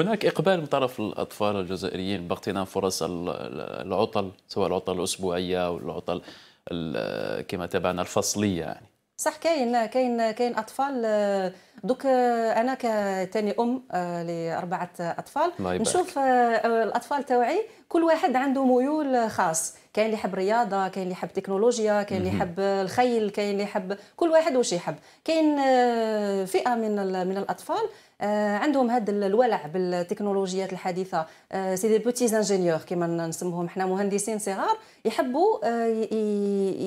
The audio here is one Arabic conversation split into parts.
هناك إقبال من طرف الأطفال الجزائريين باغتنام فرص العطل سواء العطل الأسبوعية أو العطل كما تابعنا الفصلية يعني صح كاين كاين كاين اطفال دوك انا كتاني ام آه، لاربعه اطفال نشوف آه، الاطفال تاوعي كل واحد عنده ميول خاص كاين اللي يحب رياضه كاين اللي يحب تكنولوجيا كاين اللي يحب الخيل كاين اللي يحب كل واحد واش يحب كاين آه، فئه من من الاطفال آه، عندهم هذا الولع بالتكنولوجيات الحديثه آه، سي دي بوتي انجينيور كما نسموهم حنا مهندسين صغار يحبوا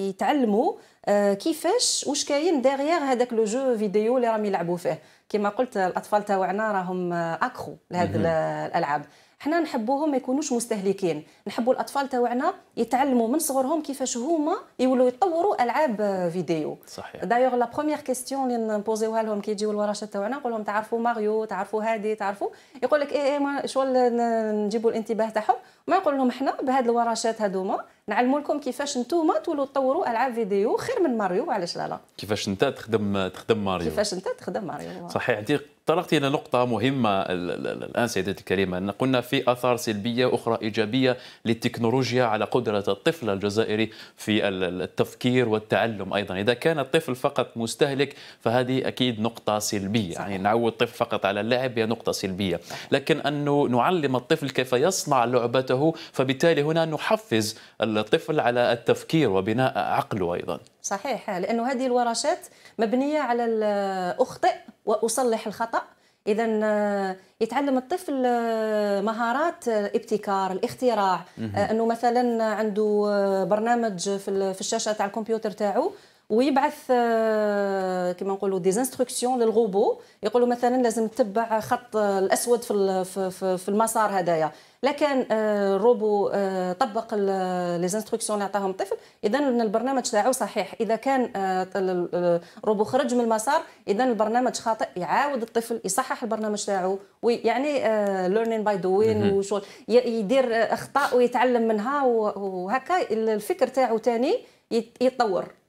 يتعلموا كيفاش واش كاين ديغيير هذاك لو جو فيديو اللي راهم يلعبوا فيه كما قلت الاطفال تاعنا راهم اكرو لهذه الالعاب حنا نحبوهم ما يكونوش مستهلكين نحبوا الاطفال تاعنا يتعلموا من صغرهم كيفاش هما يولوا يطوروا العاب فيديو صحيح دايوغ لا بروميير كيستيون اللي نبوزيوها لهم كي يجيو الورشه تاعنا نقول لهم تعرفوا ماريو تعرفوا هادي تعرفوا يقول لك ايه ايه شغل نجيبوا الانتباه تاعهم ما نقول لهم حنا بهاد الورشات هذوما نعلموا لكم كيفاش نتوما تولوا تطوروا العاب فيديو خير من ماريو علاش لا لا كيفاش انت تخدم تخدم ماريو كيفاش انت تخدم ماريو صحيح انت طرقت الى نقطه مهمه الان سيدتي الكريمه ان قلنا في اثار سلبيه اخرى ايجابيه للتكنولوجيا على قدره الطفل الجزائري في التفكير والتعلم ايضا اذا كان الطفل فقط مستهلك فهذه اكيد نقطه سلبيه يعني صحيح. يعني نعود الطفل فقط على اللعب هي نقطه سلبيه لكن انه نعلم الطفل كيف يصنع لعبته فبالتالي هنا نحفز الـ الطفل على التفكير وبناء عقله ايضا صحيح لانه هذه الورشات مبنيه على اخطئ واصلح الخطا اذا آه، يتعلم الطفل آه، مهارات الابتكار آه، الاختراع انه مثلا عنده برنامج في الشاشه تاع الكمبيوتر تاعو ويبعث آه، كما نقولوا دي انستركسيون للغوبو يقولوا مثلا لازم تتبع خط آه، الاسود في في المسار هذايا لكن آه، الروبو طبق لي انستركسيون اللي عطاهم الطفل اذا البرنامج تاعو صحيح اذا كان الروبو خرج من المسار اذا البرنامج خاطئ يعاود الطفل يصحح البرنامج تاعو ويعني ليرنين باي دوين وشغل يدير اخطاء ويتعلم منها وهكا الفكر تاعو تاني يتطور